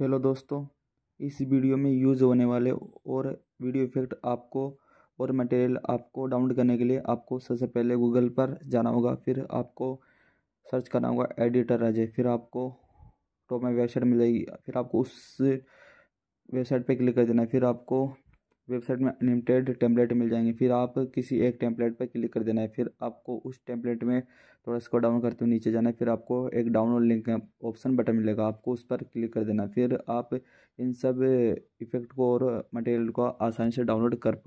hello दोस्तों इस video में यूज़ होने वाले और वीडियो इफेक्ट आपको और मटेरियल आपको डाउनलोड करने के लिए आपको सबसे पहले गूगल पर जाना होगा फिर आपको सर्च करना होगा एडिटर अजय फिर आपको टॉप में वेबसाइट मिल जाएगी फिर आपको उस वेबसाइट पे क्लिक कर देना है फिर आपको वेबसाइट में अनलिमिटेड टेम्पलेट मिल जाएंगे फिर आप किसी एक टेम्पलेट पर क्लिक कर देना है फिर आपको उस टेम्पलेट में थोड़ा इसको डाउन करते हुए नीचे जाना है फिर आपको एक डाउनलोड लिंक ऑप्शन बटन मिलेगा आपको उस पर क्लिक कर देना है फिर आप इन सब इफेक्ट को और मटेरियल को आसानी से डाउनलोड कर पा